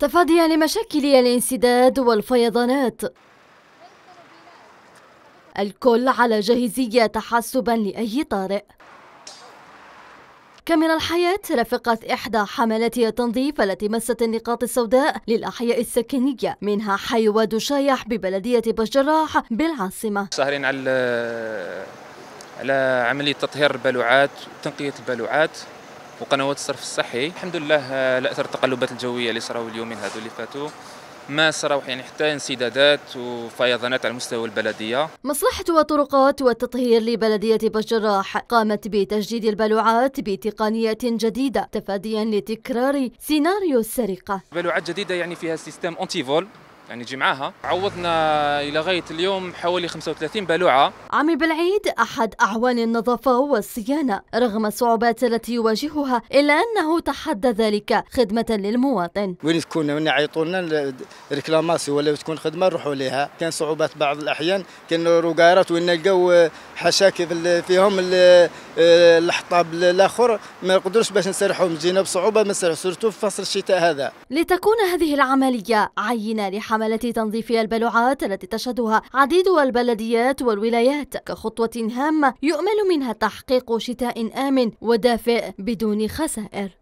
تفاديا لمشاكل الانسداد والفيضانات الكل على جاهزية تحسبا لأي طارئ كاميرا الحياة رافقت إحدى حملات التنظيف التي مست النقاط السوداء للأحياء السكنية منها حي واد شايح ببلدية بجراح بالعاصمة ساهرين على على عملية تطهير البلوعات وتنقية البلوعات وقنوات الصرف الصحي الحمد لله آه، لا اثر التقلبات الجويه اللي صراو اليومين هذو اللي فاتوا ما صراو يعني حتى انسدادات وفيضانات على مستوى البلديه مصلحه وطرقات والتطهير لبلديه بجراح قامت بتجديد البلوعات بتقنيات جديده تفاديا لتكرار سيناريو السرقه بلوعات جديده يعني فيها سيستم فول يعني جمعاها عوضنا إلى غاية اليوم حوالي 35 بالوعه عمي بالعيد أحد أعوان النظافة والصيانة رغم الصعوبات التي يواجهها إلا أنه تحدى ذلك خدمة للمواطن وين تكون من يعيطوا لنا ريكلاماسي ولا تكون خدمة نروحوا لها كان صعوبات بعض الأحيان كان روقارات وين نلقاو حشاكي فيهم آه، الحطاب الاخر ما نقدروش باش نسرحوهم جينا بصعوبه ما نسرحوا سورتو في فصل الشتاء هذا لتكون هذه العمليه عينه لحمله تنظيف البلوعات التي تشهدها عديد البلديات والولايات كخطوه هامه يؤمل منها تحقيق شتاء امن ودافئ بدون خسائر